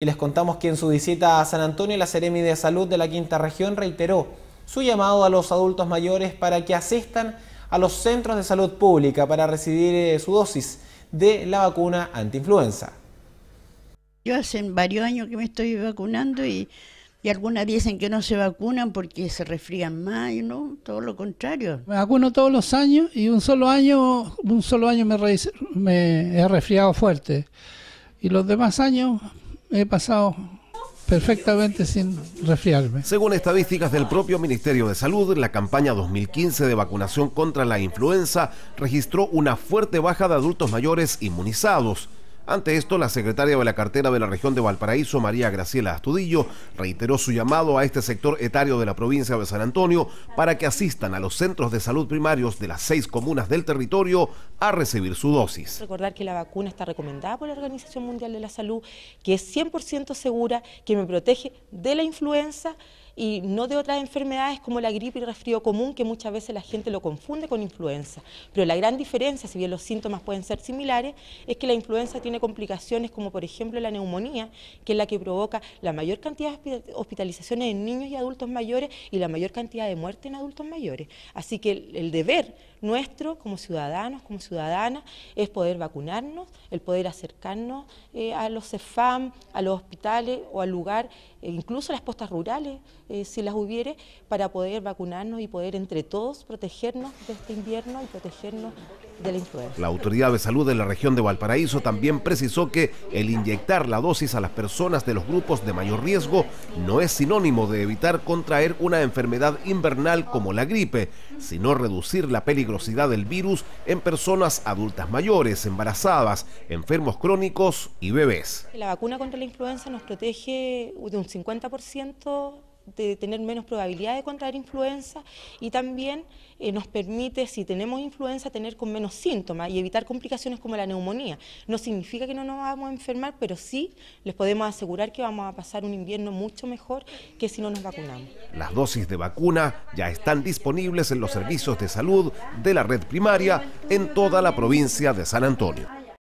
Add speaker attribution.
Speaker 1: Y les contamos que en su visita a San Antonio, la Seremi de Salud de la Quinta Región reiteró su llamado a los adultos mayores para que asistan a los centros de salud pública para recibir eh, su dosis de la vacuna anti-influenza.
Speaker 2: Yo hace varios años que me estoy vacunando y, y algunas dicen que no se vacunan porque se resfrían más, y no, todo lo contrario. Me vacuno todos los años y un solo año, un solo año me he resfriado fuerte. Y los demás años he pasado perfectamente sin
Speaker 1: resfriarme. Según estadísticas del propio Ministerio de Salud, la campaña 2015 de vacunación contra la influenza registró una fuerte baja de adultos mayores inmunizados. Ante esto, la secretaria de la cartera de la región de Valparaíso, María Graciela Astudillo, reiteró su llamado a este sector etario de la provincia de San Antonio para que asistan a los centros de salud primarios de las seis comunas del territorio a recibir su dosis.
Speaker 3: Recordar que la vacuna está recomendada por la Organización Mundial de la Salud, que es 100% segura, que me protege de la influenza, y no de otras enfermedades como la gripe y el resfrío común, que muchas veces la gente lo confunde con influenza. Pero la gran diferencia, si bien los síntomas pueden ser similares, es que la influenza tiene complicaciones como por ejemplo la neumonía, que es la que provoca la mayor cantidad de hospitalizaciones en niños y adultos mayores y la mayor cantidad de muerte en adultos mayores. Así que el, deber nuestro como ciudadanos, como ciudadanas, es poder vacunarnos, el poder acercarnos eh, a los CEFAM, a los hospitales o al lugar, e incluso a las postas rurales, eh, si las hubiere, para poder vacunarnos y poder entre todos protegernos de este invierno y protegernos de la influenza.
Speaker 1: La Autoridad de Salud de la región de Valparaíso también precisó que el inyectar la dosis a las personas de los grupos de mayor riesgo no es sinónimo de evitar contraer una enfermedad invernal como la gripe, sino reducir la peligrosidad del virus en personas adultas mayores, embarazadas, enfermos crónicos y bebés.
Speaker 3: La vacuna contra la influenza nos protege de un 50% de tener menos probabilidad de contraer influenza y también eh, nos permite, si tenemos influenza, tener con menos síntomas y evitar complicaciones como la neumonía. No significa que no nos vamos a enfermar, pero sí les podemos asegurar que vamos a pasar un invierno mucho mejor que si no nos vacunamos.
Speaker 1: Las dosis de vacuna ya están disponibles en los servicios de salud de la red primaria en toda la provincia de San Antonio.